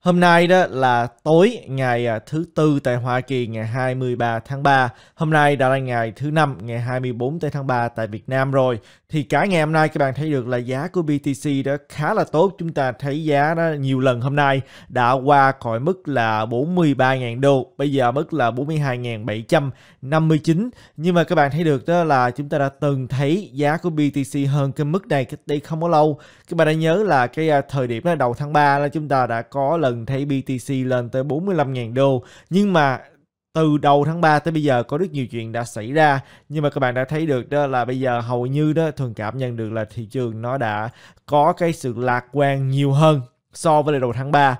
Hôm nay đó là tối ngày à, thứ tư tại Hoa Kỳ ngày 23 tháng 3. Hôm nay đã là ngày thứ năm ngày 24 tháng 3 tại Việt Nam rồi. Thì cả ngày hôm nay các bạn thấy được là giá của BTC đó khá là tốt. Chúng ta thấy giá đó nhiều lần hôm nay đã qua khỏi mức là 43.000 đô. Bây giờ mức là 42.759. Nhưng mà các bạn thấy được đó là chúng ta đã từng thấy giá của BTC hơn cái mức này cách đây không có lâu. Các bạn đã nhớ là cái à, thời điểm là đầu tháng 3 là chúng ta đã có là lần thấy BTC lên tới 45.000 đô nhưng mà từ đầu tháng 3 tới bây giờ có rất nhiều chuyện đã xảy ra nhưng mà các bạn đã thấy được đó là bây giờ hầu như đó thường cảm nhận được là thị trường nó đã có cái sự lạc quan nhiều hơn so với lại đầu tháng 3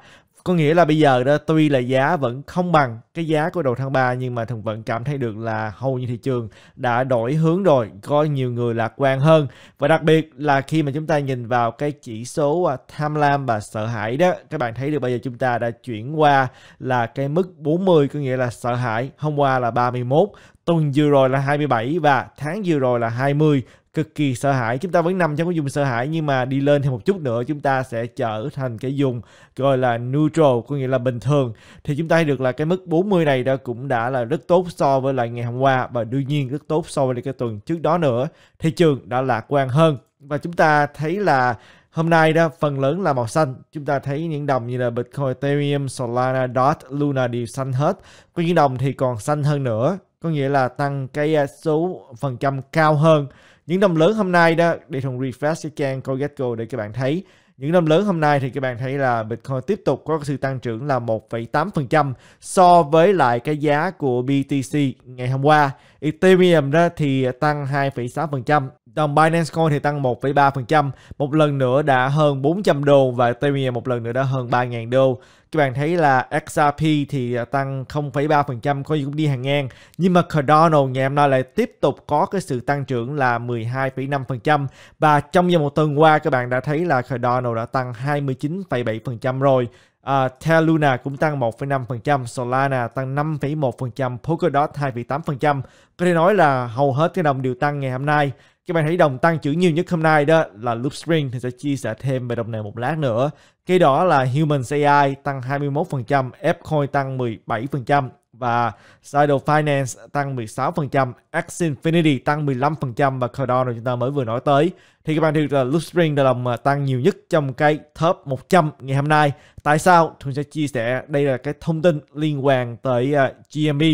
có nghĩa là bây giờ đó tuy là giá vẫn không bằng cái giá của đầu tháng 3 nhưng mà thằng vẫn cảm thấy được là hầu như thị trường đã đổi hướng rồi, có nhiều người lạc quan hơn. Và đặc biệt là khi mà chúng ta nhìn vào cái chỉ số à, tham lam và sợ hãi đó, các bạn thấy được bây giờ chúng ta đã chuyển qua là cái mức 40 có nghĩa là sợ hãi, hôm qua là 31, tuần vừa rồi là 27 và tháng vừa rồi là 20 cực kỳ sợ hãi chúng ta vẫn nằm trong cái vùng sợ hãi nhưng mà đi lên thêm một chút nữa chúng ta sẽ trở thành cái vùng gọi là neutral có nghĩa là bình thường thì chúng ta được là cái mức 40 này đã cũng đã là rất tốt so với lại ngày hôm qua và đương nhiên rất tốt so với cái tuần trước đó nữa thị trường đã lạc quan hơn và chúng ta thấy là Hôm nay đó phần lớn là màu xanh, chúng ta thấy những đồng như là Bitcoin, Ethereum, Solana, DOT, Luna đều xanh hết. Có những đồng thì còn xanh hơn nữa, có nghĩa là tăng cái à, số phần trăm cao hơn những năm lớn hôm nay đó để thùng refresh cái trang CoinGecko để các bạn thấy những năm lớn hôm nay thì các bạn thấy là Bitcoin tiếp tục có sự tăng trưởng là 1,8% so với lại cái giá của BTC ngày hôm qua. Ethereum đó thì tăng 2,6%, đồng Binance Coin thì tăng 1,3%, một lần nữa đã hơn 400 đô và Ethereum một lần nữa đã hơn 3.000 đô các bạn thấy là XRP thì à, tăng 0,3% coi như cũng đi hàng ngang nhưng mà Cardano ngày hôm nay lại tiếp tục có cái sự tăng trưởng là 12,5% và trong vòng một tuần qua các bạn đã thấy là Cardano đã tăng 29,7% rồi Uh, à, Terluna cũng tăng 1,5%, Solana tăng 5,1%, Polkadot 2,8%. Có thể nói là hầu hết cái đồng đều tăng ngày hôm nay. Các bạn thấy đồng tăng trưởng nhiều nhất hôm nay đó là Loopspring thì sẽ chia sẻ thêm về đồng này một lát nữa. Kế đó là Humans AI tăng 21%, Fcoin tăng 17% và Shadow Finance tăng 16%, Axinfinity tăng 15% và Cardano chúng ta mới vừa nói tới. Thì các bạn thấy là Loopspring là đồng à, tăng nhiều nhất trong cái top 100 ngày hôm nay. Tại sao? Chúng sẽ chia sẻ đây là cái thông tin liên quan tới à, GME,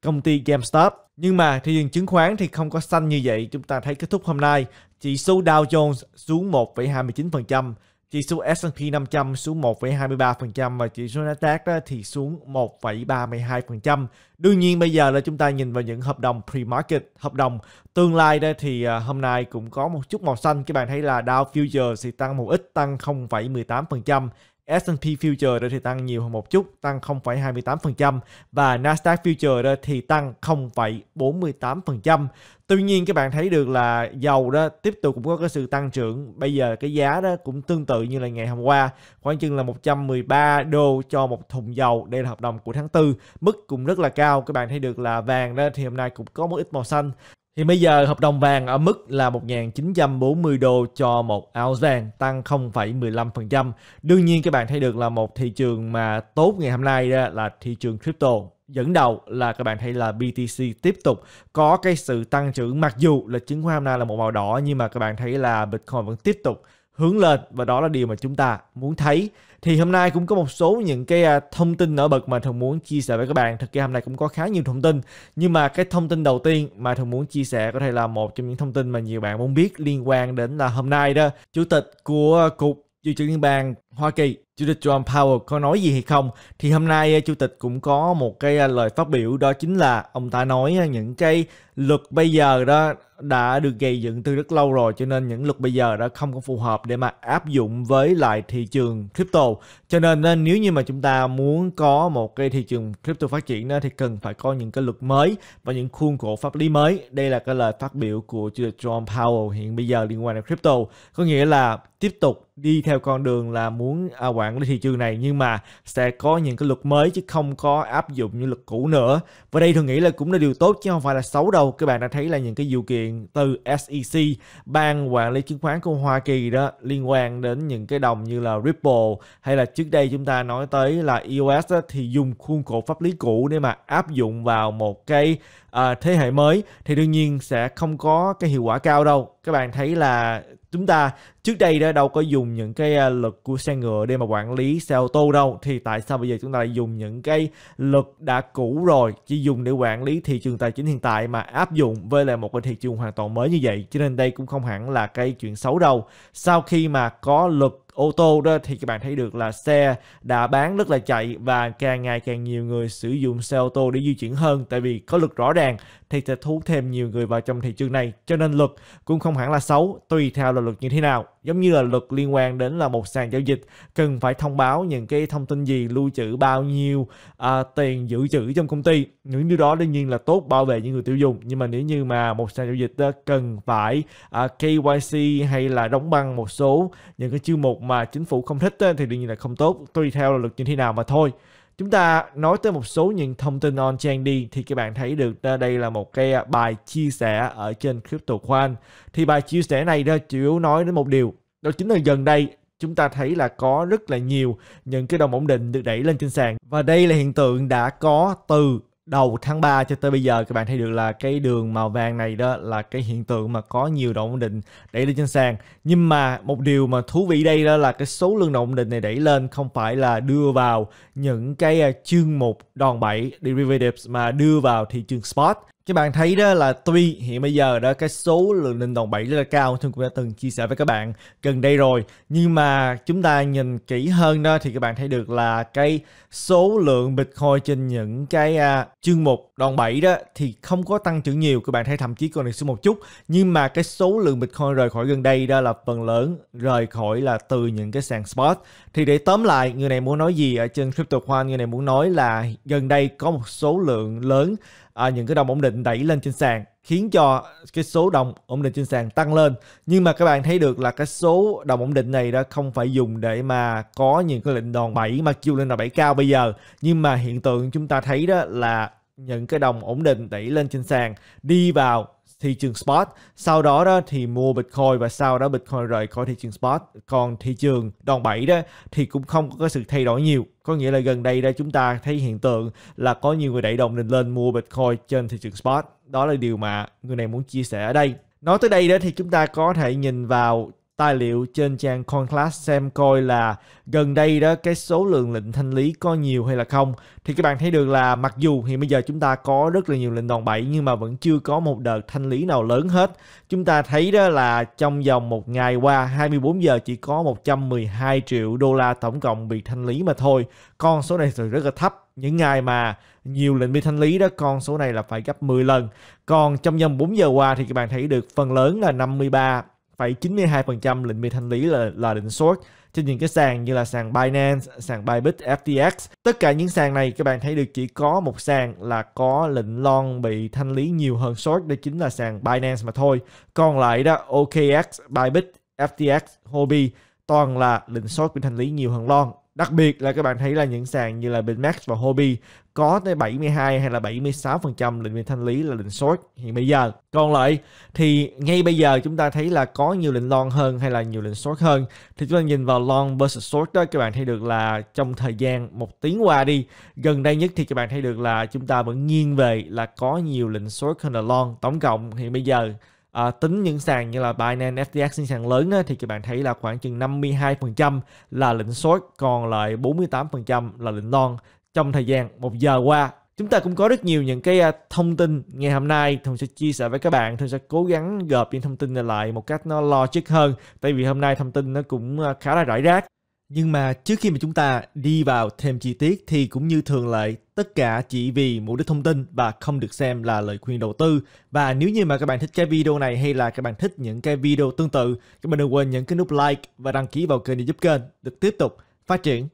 công ty GameStop. Nhưng mà thị trường chứng khoán thì không có xanh như vậy. Chúng ta thấy kết thúc hôm nay, chỉ số Dow Jones xuống 1,29%, chỉ số S&P 500 xuống 1,23% và chỉ số Nasdaq đó thì xuống 1,32%. Đương nhiên bây giờ là chúng ta nhìn vào những hợp đồng pre-market, hợp đồng tương lai đó thì à, hôm nay cũng có một chút màu xanh. Các bạn thấy là Dow Futures thì tăng một ít, tăng 0,18%. S&P Future đó thì tăng nhiều hơn một chút, tăng 0,28% và Nasdaq Future đó thì tăng 0,48%. Tuy nhiên các bạn thấy được là dầu đó tiếp tục cũng có cái sự tăng trưởng. Bây giờ cái giá đó cũng tương tự như là ngày hôm qua, khoảng chừng là 113 đô cho một thùng dầu. Đây là hợp đồng của tháng 4, mức cũng rất là cao. Các bạn thấy được là vàng đó thì hôm nay cũng có một ít màu xanh thì bây giờ hợp đồng vàng ở mức là 1.940 đô cho một ounce vàng tăng 0,15%. Đương nhiên các bạn thấy được là một thị trường mà tốt ngày hôm nay đó là thị trường crypto. Dẫn đầu là các bạn thấy là BTC tiếp tục có cái sự tăng trưởng mặc dù là chứng khoán hôm nay là một màu đỏ nhưng mà các bạn thấy là Bitcoin vẫn tiếp tục hướng lên và đó là điều mà chúng ta muốn thấy thì hôm nay cũng có một số những cái à, thông tin nổi bật mà thường muốn chia sẻ với các bạn thực ra hôm nay cũng có khá nhiều thông tin nhưng mà cái thông tin đầu tiên mà thường muốn chia sẻ có thể là một trong những thông tin mà nhiều bạn muốn biết liên quan đến là hôm nay đó chủ tịch của cục dự trữ liên bang Hoa Kỳ, Chủ tịch John Powell có nói gì hay không thì hôm nay à, Chủ tịch cũng có một cái à, lời phát biểu đó chính là ông ta nói à, những cái luật bây giờ đó đã được gây dựng từ rất lâu rồi cho nên những luật bây giờ đã không có phù hợp để mà áp dụng với lại thị trường crypto cho nên nếu như mà chúng ta muốn có một cái thị trường crypto phát triển đó, thì cần phải có những cái luật mới và những khuôn khổ pháp lý mới đây là cái lời phát biểu của chủ tịch John Powell hiện bây giờ liên quan đến crypto có nghĩa là tiếp tục đi theo con đường là muốn muốn à, quản lý thị trường này nhưng mà sẽ có những cái luật mới chứ không có áp dụng những luật cũ nữa và đây tôi nghĩ là cũng là điều tốt chứ không phải là xấu đâu các bạn đã thấy là những cái vụ kiện từ SEC ban quản lý chứng khoán của Hoa Kỳ đó liên quan đến những cái đồng như là Ripple hay là trước đây chúng ta nói tới là EOS đó, thì dùng khuôn khổ pháp lý cũ để mà áp dụng vào một cái à, thế hệ mới thì đương nhiên sẽ không có cái hiệu quả cao đâu các bạn thấy là chúng ta trước đây đó đâu có dùng những cái à, lực của xe ngựa để mà quản lý xe ô tô đâu thì tại sao bây giờ chúng ta lại dùng những cái lực đã cũ rồi chỉ dùng để quản lý thị trường tài chính hiện tại mà áp dụng với lại một cái thị trường hoàn toàn mới như vậy cho nên đây cũng không hẳn là cái chuyện xấu đâu sau khi mà có lực ô tô đó thì các bạn thấy được là xe đã bán rất là chạy và càng ngày càng nhiều người sử dụng xe ô tô để di chuyển hơn tại vì có luật rõ ràng thì sẽ thu thêm nhiều người vào trong thị trường này cho nên luật cũng không hẳn là xấu tùy theo là luật như thế nào giống như là luật liên quan đến là một sàn giao dịch cần phải thông báo những cái thông tin gì lưu trữ bao nhiêu à, tiền dự trữ trong công ty những điều đó đương nhiên là tốt bảo vệ những người tiêu dùng nhưng mà nếu như mà một sàn giao dịch đó cần phải à, KYC hay là đóng băng một số những cái chương mục mà chính phủ không thích thì đương nhiên là không tốt tùy theo là luật như thế nào mà thôi chúng ta nói tới một số những thông tin on chain đi thì các bạn thấy được đây là một cái à, bài chia sẻ ở trên crypto khoan thì bài chia sẻ này đó chủ yếu nói đến một điều đó chính là gần đây chúng ta thấy là có rất là nhiều những cái đồng ổn định được đẩy lên trên sàn và đây là hiện tượng đã có từ đầu tháng 3 cho tới bây giờ các bạn thấy được là cái đường màu vàng này đó là cái hiện tượng mà có nhiều động ổn định đẩy lên trên sàn nhưng mà một điều mà thú vị đây đó là cái số lượng động ổn định này đẩy lên không phải là đưa vào những cái à, chương mục đòn bẩy derivatives mà đưa vào thị trường spot các bạn thấy đó là tuy hiện bây giờ đó cái số lượng linh đòn 7 rất là cao thương cũng đã từng chia sẻ với các bạn gần đây rồi nhưng mà chúng ta nhìn kỹ hơn đó thì các bạn thấy được là cái số lượng bitcoin trên những cái uh, chương mục đòn 7 đó thì không có tăng trưởng nhiều các bạn thấy thậm chí còn được xuống một chút nhưng mà cái số lượng Bitcoin rời khỏi gần đây đó là phần lớn rời khỏi là từ những cái sàn spot thì để tóm lại người này muốn nói gì ở trên crypto CryptoCoin người này muốn nói là gần đây có một số lượng lớn à, những cái đồng ổn định đẩy lên trên sàn khiến cho cái số đồng ổn định trên sàn tăng lên nhưng mà các bạn thấy được là cái số đồng ổn định này đó không phải dùng để mà có những cái lệnh đòn 7 mà kêu lên là 7 cao bây giờ nhưng mà hiện tượng chúng ta thấy đó là những cái đồng ổn định đẩy lên trên sàn đi vào thị trường spot sau đó đó thì mua bitcoin và sau đó bitcoin rời khỏi thị trường spot còn thị trường đòn bẩy đó thì cũng không có sự thay đổi nhiều có nghĩa là gần đây đó chúng ta thấy hiện tượng là có nhiều người đẩy đồng định lên mua bitcoin trên thị trường spot đó là điều mà người này muốn chia sẻ ở đây nói tới đây đó thì chúng ta có thể nhìn vào tài liệu trên trang Conclass xem coi là gần đây đó cái số lượng lệnh thanh lý có nhiều hay là không thì các bạn thấy được là mặc dù thì bây giờ chúng ta có rất là nhiều lệnh đòn bẩy nhưng mà vẫn chưa có một đợt thanh lý nào lớn hết chúng ta thấy đó là trong vòng một ngày qua 24 giờ chỉ có 112 triệu đô la tổng cộng bị thanh lý mà thôi con số này thực rất là thấp những ngày mà nhiều lệnh bị thanh lý đó con số này là phải gấp 10 lần còn trong vòng 4 giờ qua thì các bạn thấy được phần lớn là 53 phải 92% lệnh bị thanh lý là là định short trên những cái sàn như là sàn Binance, sàn Bybit, FTX. Tất cả những sàn này các bạn thấy được chỉ có một sàn là có lệnh long bị thanh lý nhiều hơn short đó chính là sàn Binance mà thôi. Còn lại đó OKX, Bybit, FTX, Hobi toàn là lệnh short bị thanh lý nhiều hơn long. Đặc biệt là các bạn thấy là những sàn như là Binance và Hobi có tới 72 hay là 76% lệnh thanh lý là lệnh short hiện bây giờ. Còn lại thì ngay bây giờ chúng ta thấy là có nhiều lệnh long hơn hay là nhiều lệnh short hơn. Thì chúng ta nhìn vào long versus short đó các bạn thấy được là trong thời gian một tiếng qua đi gần đây nhất thì các bạn thấy được là chúng ta vẫn nghiêng về là có nhiều lệnh short hơn là long. Tổng cộng hiện bây giờ à, tính những sàn như là Binance FTX những sàn lớn á, thì các bạn thấy là khoảng chừng 52% là lệnh short còn lại 48% là lệnh long trong thời gian một giờ qua chúng ta cũng có rất nhiều những cái à, thông tin ngày hôm nay thông sẽ chia sẻ với các bạn thông sẽ cố gắng gộp những thông tin này lại một cách nó logic hơn tại vì hôm nay thông tin nó cũng à, khá là rải rác nhưng mà trước khi mà chúng ta đi vào thêm chi tiết thì cũng như thường lệ tất cả chỉ vì mục đích thông tin và không được xem là lời khuyên đầu tư. Và nếu như mà các bạn thích cái video này hay là các bạn thích những cái video tương tự, các bạn đừng quên nhấn cái nút like và đăng ký vào kênh để giúp kênh được tiếp tục phát triển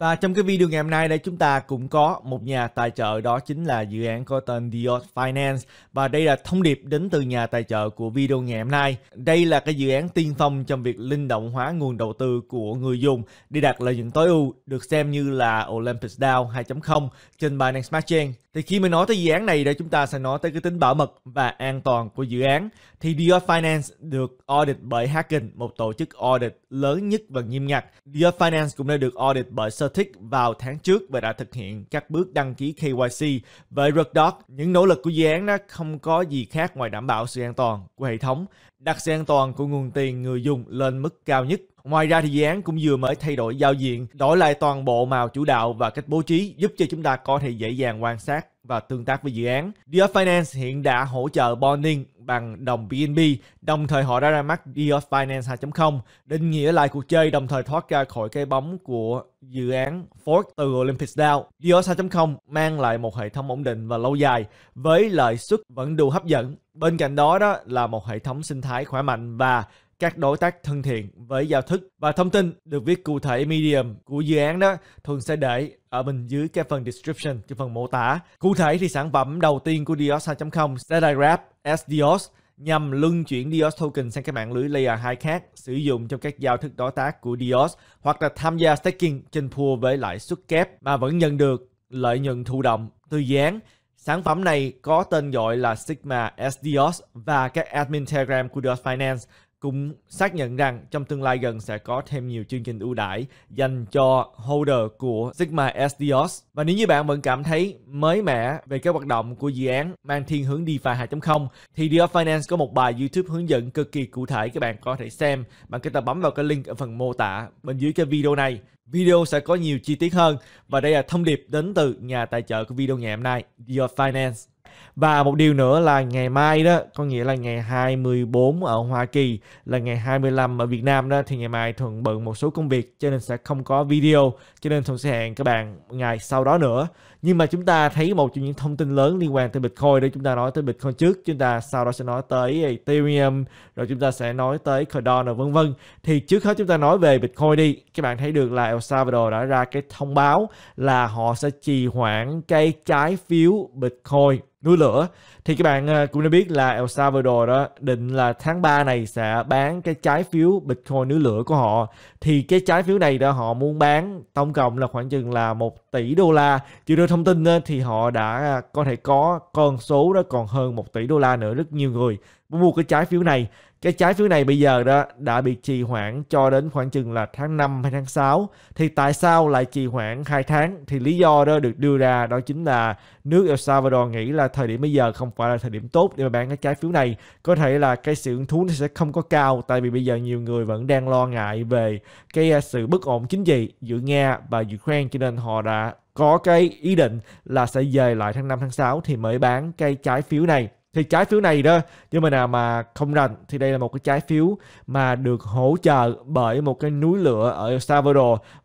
và trong cái video ngày hôm nay đây chúng ta cũng có một nhà tài trợ đó chính là dự án có tên Dios Finance và đây là thông điệp đến từ nhà tài trợ của video ngày hôm nay. Đây là cái dự án tiên phong trong việc linh động hóa nguồn đầu tư của người dùng để đạt lợi nhuận tối ưu được xem như là Olympus DAO 2.0 trên Binance Smart Chain. Thì khi mình nói tới dự án này đây chúng ta sẽ nói tới cái tính bảo mật và an toàn của dự án. Thì Dios Finance được audit bởi Hacking một tổ chức audit lớn nhất và nghiêm ngặt. Dios Finance cũng đã được audit bởi Certified thích vào tháng trước và đã thực hiện các bước đăng ký KYC. Về RedDoc, những nỗ lực của dự án đã không có gì khác ngoài đảm bảo sự an toàn của hệ thống, đặt sự an toàn của nguồn tiền người dùng lên mức cao nhất. Ngoài ra thì dự án cũng vừa mới thay đổi giao diện, đổi lại toàn bộ màu chủ đạo và cách bố trí giúp cho chúng ta có thể dễ dàng quan sát và tương tác với dự án. DR Finance hiện đã hỗ trợ bonding bằng đồng BNB, đồng thời họ đã ra mắt EOS Finance 2.0, định nghĩa lại cuộc chơi đồng thời thoát ra khỏi cái bóng của dự án fork từ Olympus DAO. EOS 2.0 mang lại một hệ thống ổn định và lâu dài với lợi suất vẫn đủ hấp dẫn. Bên cạnh đó đó là một hệ thống sinh thái khỏe mạnh và các đối tác thân thiện với giao thức và thông tin được viết cụ thể Medium của dự án đó thường sẽ để ở bên dưới cái phần description, cái phần mô tả. Cụ thể thì sản phẩm đầu tiên của Dios 2.0 sẽ là Grab SDOS nhằm luân chuyển dios token sang các mạng lưới layer 2 khác sử dụng trong các giao thức đối tác của dios hoặc là tham gia staking trên pool với lãi suất kép mà vẫn nhận được lợi nhuận thụ động từ dán Sản phẩm này có tên gọi là Sigma SDOS và các admin Telegram của DOS Finance cũng xác nhận rằng trong tương lai gần sẽ có thêm nhiều chương trình ưu đãi dành cho holder của Sigma SDOS. Và nếu như bạn vẫn cảm thấy mới mẻ về các hoạt động của dự án mang thiên hướng DeFi 2.0 thì DeFi Finance có một bài YouTube hướng dẫn cực kỳ cụ thể các bạn có thể xem bằng cách là bấm vào cái link ở phần mô tả bên dưới cái video này. Video sẽ có nhiều chi tiết hơn và đây là thông điệp đến từ nhà tài trợ của video ngày hôm nay, DeFi Finance. Và một điều nữa là ngày mai đó, có nghĩa là ngày 24 ở Hoa Kỳ là ngày 25 ở Việt Nam đó thì ngày mai Thuận bận một số công việc cho nên sẽ không có video cho nên Thuận sẽ hẹn các bạn ngày sau đó nữa. Nhưng mà chúng ta thấy một trong những thông tin lớn liên quan tới Bitcoin đó chúng ta nói tới Bitcoin trước, chúng ta sau đó sẽ nói tới Ethereum, rồi chúng ta sẽ nói tới Cardano vân vân. Thì trước hết chúng ta nói về Bitcoin đi. Các bạn thấy được là El Salvador đã ra cái thông báo là họ sẽ trì hoãn cái trái phiếu Bitcoin nuôi lửa thì các bạn à, cũng đã biết là El Salvador đó định là tháng 3 này sẽ bán cái trái phiếu Bitcoin núi lửa của họ thì cái trái phiếu này đó họ muốn bán tổng cộng là khoảng chừng là 1 tỷ đô la dựa theo thông tin thì họ đã có thể có con số đó còn hơn 1 tỷ đô la nữa rất nhiều người mua cái trái phiếu này cái trái phiếu này bây giờ đó đã bị trì hoãn cho đến khoảng chừng là tháng 5 hay tháng 6 thì tại sao lại trì hoãn 2 tháng thì lý do đó được đưa ra đó chính là nước El Salvador nghĩ là thời điểm bây giờ không và là thời điểm tốt để mà bán cái trái phiếu này có thể là cái sự hứng thú nó sẽ không có cao tại vì bây giờ nhiều người vẫn đang lo ngại về cái à, sự bất ổn chính trị giữa Nga và Ukraine cho nên họ đã có cái ý định là sẽ về lại tháng 5 tháng 6 thì mới bán cái trái phiếu này thì trái phiếu này đó nhưng mà nào mà không rành thì đây là một cái trái phiếu mà được hỗ trợ bởi một cái núi lửa ở El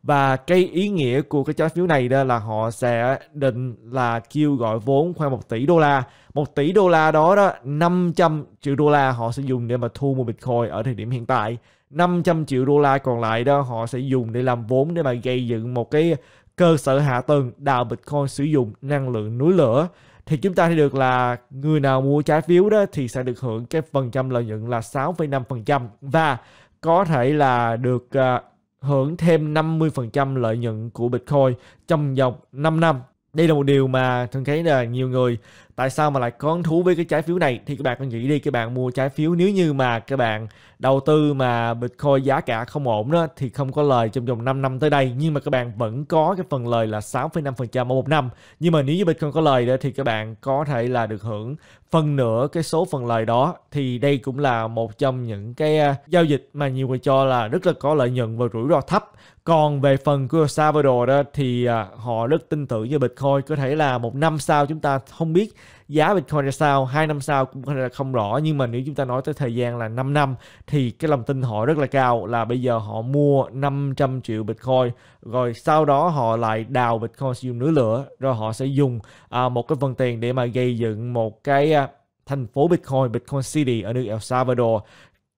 và cái ý nghĩa của cái trái phiếu này đó là họ sẽ định là kêu gọi vốn khoảng 1 tỷ đô la 1 tỷ đô la đó đó 500 triệu đô la họ sẽ dùng để mà thu mua Bitcoin ở thời điểm hiện tại 500 triệu đô la còn lại đó họ sẽ dùng để làm vốn để mà gây dựng một cái cơ sở hạ tầng đào Bitcoin sử dụng năng lượng núi lửa thì chúng ta thấy được là người nào mua trái phiếu đó thì sẽ được hưởng cái phần trăm lợi nhuận là 6,5% và có thể là được uh, hưởng thêm 50% lợi nhuận của Bitcoin trong vòng 5 năm. Đây là một điều mà thường thấy là nhiều người tại sao mà lại có thú với cái trái phiếu này thì các bạn nghĩ đi các bạn mua trái phiếu nếu như mà các bạn đầu tư mà Bitcoin giá cả không ổn đó thì không có lời trong vòng 5 năm tới đây nhưng mà các bạn vẫn có cái phần lời là 6,5% ở một năm nhưng mà nếu như Bitcoin có lời đó thì các bạn có thể là được hưởng phần nửa cái số phần lời đó thì đây cũng là một trong những cái à, giao dịch mà nhiều người cho là rất là có lợi nhuận và rủi ro thấp còn về phần của Salvador đó thì à, họ rất tin tưởng như Bitcoin có thể là một năm sau chúng ta không biết giá Bitcoin ra sao hai năm sau cũng là không rõ nhưng mà nếu chúng ta nói tới thời gian là 5 năm thì cái lòng tin họ rất là cao là bây giờ họ mua 500 triệu Bitcoin rồi sau đó họ lại đào Bitcoin sử dụng núi lửa rồi họ sẽ dùng à, một cái phần tiền để mà gây dựng một cái à, thành phố Bitcoin, Bitcoin City ở nước El Salvador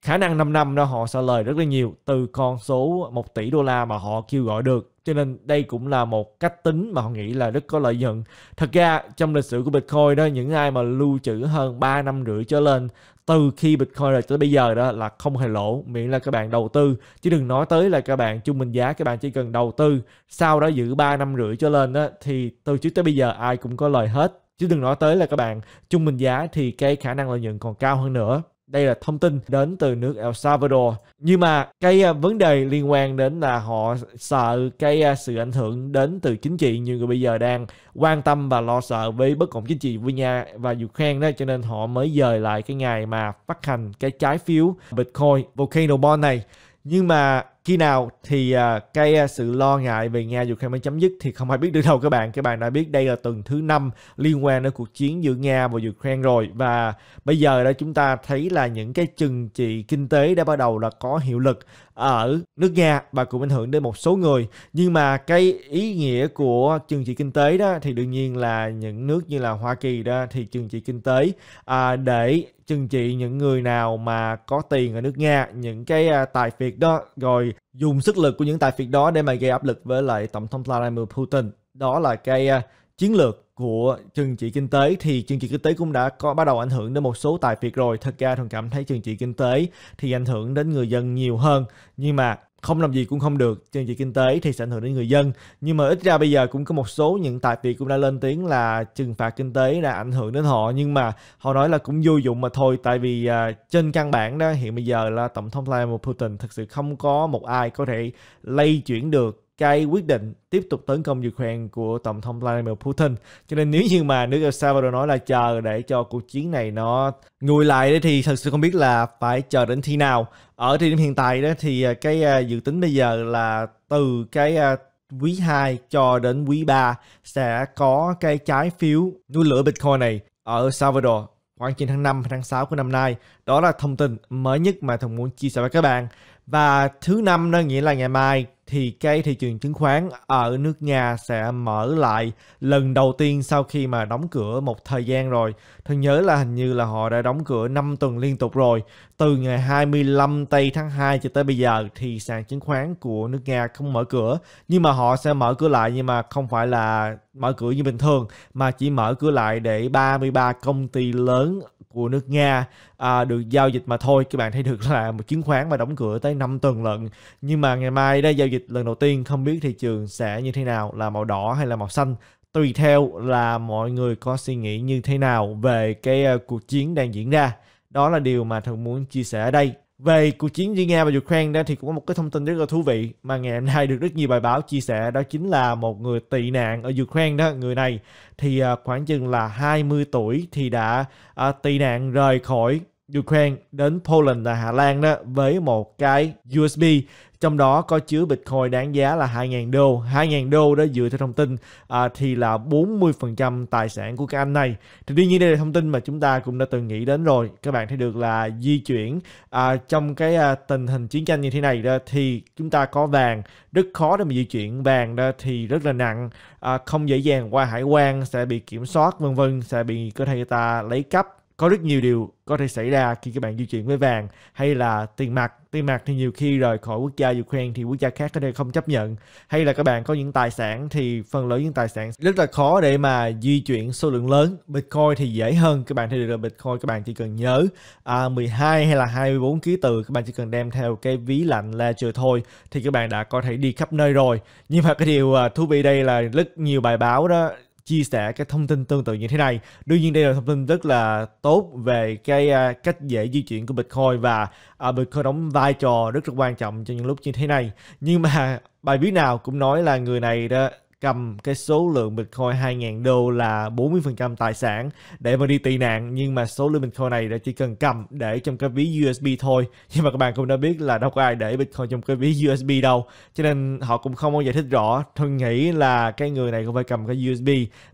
khả năng 5 năm đó họ sẽ lời rất là nhiều từ con số 1 tỷ đô la mà họ kêu gọi được. Cho nên đây cũng là một cách tính mà họ nghĩ là rất có lợi nhuận. Thật ra trong lịch sử của Bitcoin đó những ai mà lưu trữ hơn 3 năm rưỡi trở lên từ khi Bitcoin rồi tới bây giờ đó là không hề lỗ miễn là các bạn đầu tư chứ đừng nói tới là các bạn trung bình giá các bạn chỉ cần đầu tư sau đó giữ 3 năm rưỡi trở lên đó thì từ trước tới bây giờ ai cũng có lời hết chứ đừng nói tới là các bạn trung bình giá thì cái khả năng lợi nhuận còn cao hơn nữa đây là thông tin đến từ nước El Salvador nhưng mà cái à, vấn đề liên quan đến là họ sợ cái à, sự ảnh hưởng đến từ chính trị như người bây giờ đang quan tâm và lo sợ với bất ổn chính trị với Nha và Ukraine đó cho nên họ mới dời lại cái ngày mà phát hành cái trái phiếu Bitcoin Volcano Bond này nhưng mà khi nào thì à, cái à, sự lo ngại về Nga Ukraine mới chấm dứt thì không ai biết được đâu các bạn. Các bạn đã biết đây là tuần thứ năm liên quan đến cuộc chiến giữa Nga và Ukraine rồi và bây giờ đó chúng ta thấy là những cái chừng trị kinh tế đã bắt đầu là có hiệu lực ở nước Nga và cũng ảnh hưởng đến một số người. Nhưng mà cái ý nghĩa của chương trị kinh tế đó thì đương nhiên là những nước như là Hoa Kỳ đó thì chương trị kinh tế à, để trừng trị những người nào mà có tiền ở nước Nga, những cái à, tài phiệt đó rồi dùng sức lực của những tài phiệt đó để mà gây áp lực với lại tổng thống Vladimir Putin. Đó là cái uh, chiến lược của chương trị kinh tế thì chương trị kinh tế cũng đã có bắt đầu ảnh hưởng đến một số tài phiệt rồi. Thật ra thuần cảm thấy chương trị kinh tế thì ảnh hưởng đến người dân nhiều hơn nhưng mà không làm gì cũng không được trên chuyện kinh tế thì sẽ ảnh hưởng đến người dân nhưng mà ít ra bây giờ cũng có một số những tài phiệt cũng đã lên tiếng là trừng phạt kinh tế đã ảnh hưởng đến họ nhưng mà họ nói là cũng vô dụng mà thôi tại vì uh, trên căn bản đó hiện bây giờ là tổng thống Vladimir Putin thực sự không có một ai có thể lay chuyển được cái quyết định tiếp tục tấn công Ukraine của Tổng thống Vladimir Putin. Cho nên nếu như mà nước El Salvador nói là chờ để cho cuộc chiến này nó ngồi lại thì thật sự không biết là phải chờ đến khi nào. Ở thời điểm hiện tại đó thì à, cái à, dự tính bây giờ là từ cái à, quý 2 cho đến quý 3 sẽ có cái trái phiếu núi lửa Bitcoin này ở Salvador khoảng trên tháng 5 tháng 6 của năm nay. Đó là thông tin mới nhất mà thằng muốn chia sẻ với các bạn. Và thứ năm nó nghĩa là ngày mai thì cái thị trường chứng khoán ở nước Nga sẽ mở lại lần đầu tiên sau khi mà đóng cửa một thời gian rồi. Tôi nhớ là hình như là họ đã đóng cửa 5 tuần liên tục rồi. Từ ngày 25 tây tháng 2 cho tới bây giờ thì sàn chứng khoán của nước Nga không mở cửa. Nhưng mà họ sẽ mở cửa lại nhưng mà không phải là mở cửa như bình thường mà chỉ mở cửa lại để 33 công ty lớn của nước Nga à, được giao dịch mà thôi các bạn thấy được là một chứng khoán mà đóng cửa tới 5 tuần lận nhưng mà ngày mai đây giao dịch lần đầu tiên không biết thị trường sẽ như thế nào là màu đỏ hay là màu xanh tùy theo là mọi người có suy nghĩ như thế nào về cái à, cuộc chiến đang diễn ra đó là điều mà thần muốn chia sẻ ở đây về cuộc chiến giữa Nga và Ukraine đó thì cũng có một cái thông tin rất là thú vị mà ngày hôm nay được rất nhiều bài báo chia sẻ đó chính là một người tị nạn ở Ukraine đó người này thì à, khoảng chừng là 20 tuổi thì đã à, tị nạn rời khỏi Ukraine đến Poland là Hà Lan đó với một cái USB trong đó có chứa Bitcoin đáng giá là 2.000 đô. 2.000 đô đó dựa theo thông tin à, thì là 40% tài sản của các anh này. Thì đương nhiên đây là thông tin mà chúng ta cũng đã từng nghĩ đến rồi. Các bạn thấy được là di chuyển à, trong cái à, tình hình chiến tranh như thế này đó thì chúng ta có vàng rất khó để mà di chuyển vàng đó thì rất là nặng, à, không dễ dàng qua hải quan sẽ bị kiểm soát vân vân sẽ bị có thể người ta lấy cắp có rất nhiều điều có thể xảy ra khi các bạn di chuyển với vàng hay là tiền mặt tiền mặt thì nhiều khi rời khỏi quốc gia Ukraine thì quốc gia khác có thể không chấp nhận hay là các bạn có những tài sản thì phần lớn những tài sản rất là khó để mà di chuyển số lượng lớn Bitcoin thì dễ hơn các bạn thì được Bitcoin các bạn chỉ cần nhớ à, 12 hay là 24 ký tự các bạn chỉ cần đem theo cái ví lạnh là Ledger thôi thì các bạn đã có thể đi khắp nơi rồi nhưng mà cái điều à, thú vị đây là rất nhiều bài báo đó chia sẻ cái thông tin tương tự như thế này. Đương nhiên đây là thông tin rất là tốt về cái uh, cách dễ di chuyển của Bitcoin và uh, Bitcoin đóng vai trò rất là quan trọng cho những lúc như thế này. Nhưng mà bài viết nào cũng nói là người này đó cầm cái số lượng Bitcoin 2.000 đô là 40% tài sản để mà đi tị nạn nhưng mà số lượng Bitcoin này đã chỉ cần cầm để trong cái ví USB thôi nhưng mà các bạn cũng đã biết là đâu có ai để Bitcoin trong cái ví USB đâu cho nên họ cũng không có giải thích rõ tôi nghĩ là cái người này không phải cầm cái USB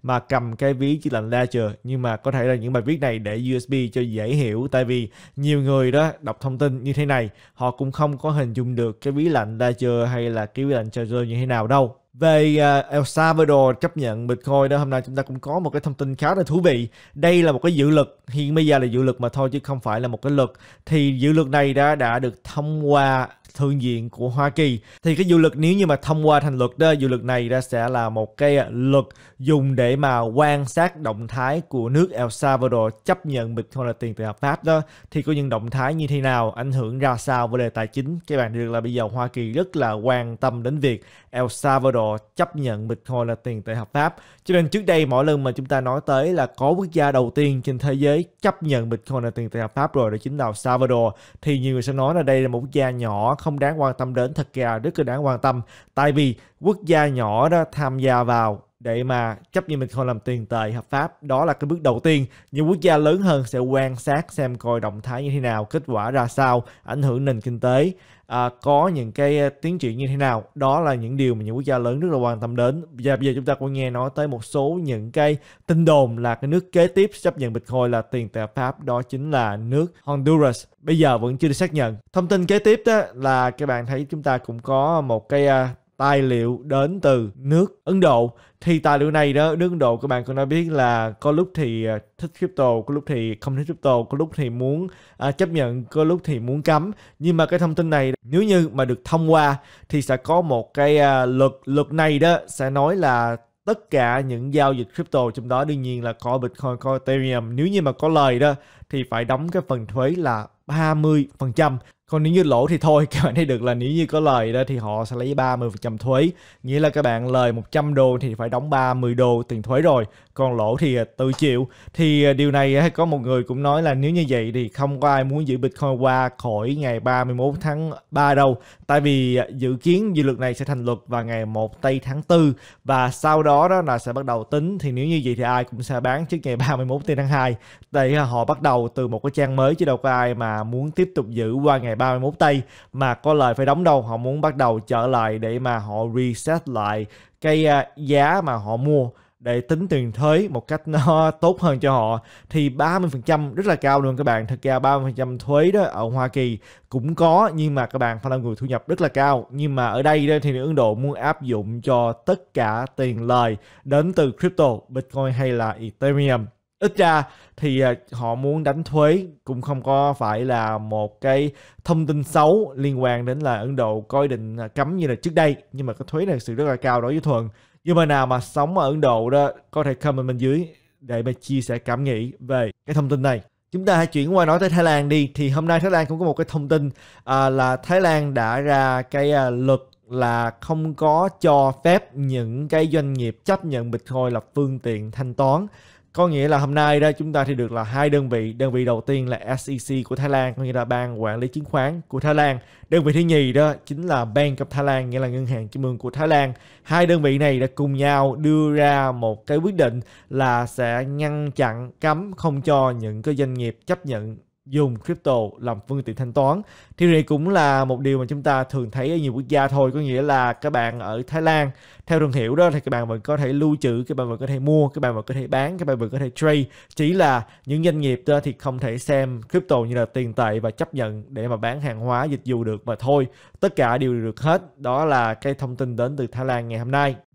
mà cầm cái ví chỉ lệnh Ledger nhưng mà có thể là những bài viết này để USB cho dễ hiểu tại vì nhiều người đó đọc thông tin như thế này họ cũng không có hình dung được cái ví lạnh Ledger hay là cái ví lạnh Charger như thế nào đâu về uh, El Salvador chấp nhận Bitcoin đó hôm nay chúng ta cũng có một cái thông tin khá là thú vị đây là một cái dự luật hiện bây giờ là dự luật mà thôi chứ không phải là một cái luật thì dự luật này đã đã được thông qua Thượng viện của Hoa Kỳ thì cái dự luật nếu như mà thông qua thành luật đó dự luật này ra sẽ là một cái luật dùng để mà quan sát động thái của nước El Salvador chấp nhận Bitcoin là tiền tệ hợp pháp đó thì có những động thái như thế nào ảnh hưởng ra sao vấn đề tài chính các bạn được là bây giờ Hoa Kỳ rất là quan tâm đến việc El Salvador chấp nhận Bitcoin là tiền tệ hợp pháp cho nên trước đây mỗi lần mà chúng ta nói tới là có quốc gia đầu tiên trên thế giới chấp nhận Bitcoin là tiền tệ hợp pháp rồi đó chính là El Salvador thì nhiều người sẽ nói là đây là một quốc gia nhỏ không đáng quan tâm đến thật ra rất là đáng quan tâm tại vì quốc gia nhỏ đó tham gia vào để mà chấp nhận mình không làm tiền tệ hợp pháp đó là cái bước đầu tiên những quốc gia lớn hơn sẽ quan sát xem coi động thái như thế nào kết quả ra sao ảnh hưởng nền kinh tế à, có những cái à, tiến triển như thế nào đó là những điều mà những quốc gia lớn rất là quan tâm đến và bây giờ chúng ta cũng nghe nói tới một số những cái tin đồn là cái nước kế tiếp chấp nhận bitcoin là tiền tệ pháp đó chính là nước Honduras bây giờ vẫn chưa được xác nhận thông tin kế tiếp đó là các bạn thấy chúng ta cũng có một cái à, tài liệu đến từ nước Ấn Độ thì tài liệu này đó nước Ấn Độ các bạn cũng đã biết là có lúc thì à, thích crypto có lúc thì không thích crypto có lúc thì muốn à, chấp nhận có lúc thì muốn cấm nhưng mà cái thông tin này nếu như mà được thông qua thì sẽ có một cái à, luật luật này đó sẽ nói là tất cả những giao dịch crypto trong đó đương nhiên là có Bitcoin, có Ethereum nếu như mà có lời đó thì phải đóng cái phần thuế là 30% còn nếu như lỗ thì thôi các bạn thấy được là nếu như có lời đó thì họ sẽ lấy 30% thuế nghĩa là các bạn lời 100 đô thì phải đóng 30 đô tiền thuế rồi còn lỗ thì à, tự chịu thì à, điều này à, có một người cũng nói là nếu như vậy thì không có ai muốn giữ Bitcoin qua khỏi ngày 31 tháng 3 đâu tại vì dự kiến dự luật này sẽ thành luật vào ngày 1 tây tháng 4 và sau đó đó là sẽ bắt đầu tính thì nếu như vậy thì ai cũng sẽ bán trước ngày 31 tây tháng 2 tại họ bắt đầu từ một cái trang mới chứ đâu có ai mà muốn tiếp tục giữ qua ngày 31 tây mà có lời phải đóng đâu họ muốn bắt đầu trở lại để mà họ reset lại cái à, giá mà họ mua để tính tiền thuế một cách nó tốt hơn cho họ thì 30% rất là cao luôn các bạn. thực ra 30% thuế đó ở Hoa Kỳ cũng có nhưng mà các bạn phải là người thu nhập rất là cao. Nhưng mà ở đây đó thì Ấn Độ muốn áp dụng cho tất cả tiền lời đến từ crypto, Bitcoin hay là Ethereum ít ra thì à, họ muốn đánh thuế cũng không có phải là một cái thông tin xấu liên quan đến là Ấn Độ có ý định à, cấm như là trước đây nhưng mà cái thuế này sự rất là cao đối với Thuận nhưng mà nào mà sống ở Ấn Độ đó có thể comment bên dưới để mà chia sẻ cảm nghĩ về cái thông tin này chúng ta hãy chuyển qua nói tới Thái Lan đi thì hôm nay Thái Lan cũng có một cái thông tin à, là Thái Lan đã ra cái luật là không có cho phép những cái doanh nghiệp chấp nhận Bitcoin là phương tiện thanh toán có nghĩa là hôm nay đó chúng ta thì được là hai đơn vị đơn vị đầu tiên là SEC của Thái Lan có nghĩa là ban quản lý chứng khoán của Thái Lan đơn vị thứ nhì đó chính là Bank of Thái Lan nghĩa là ngân hàng trung ương của Thái Lan hai đơn vị này đã cùng nhau đưa ra một cái quyết định là sẽ ngăn chặn cấm không cho những cái doanh nghiệp chấp nhận dùng crypto làm phương tiện thanh toán thì này cũng là một điều mà chúng ta thường thấy ở nhiều quốc gia thôi có nghĩa là các bạn ở Thái Lan theo đường hiểu đó thì các bạn vẫn có thể lưu trữ các bạn vẫn có thể mua các bạn vẫn có thể bán các bạn vẫn có thể trade chỉ là những doanh nghiệp đó thì không thể xem crypto như là tiền tệ và chấp nhận để mà bán hàng hóa dịch vụ được mà thôi tất cả đều được hết đó là cái thông tin đến từ Thái Lan ngày hôm nay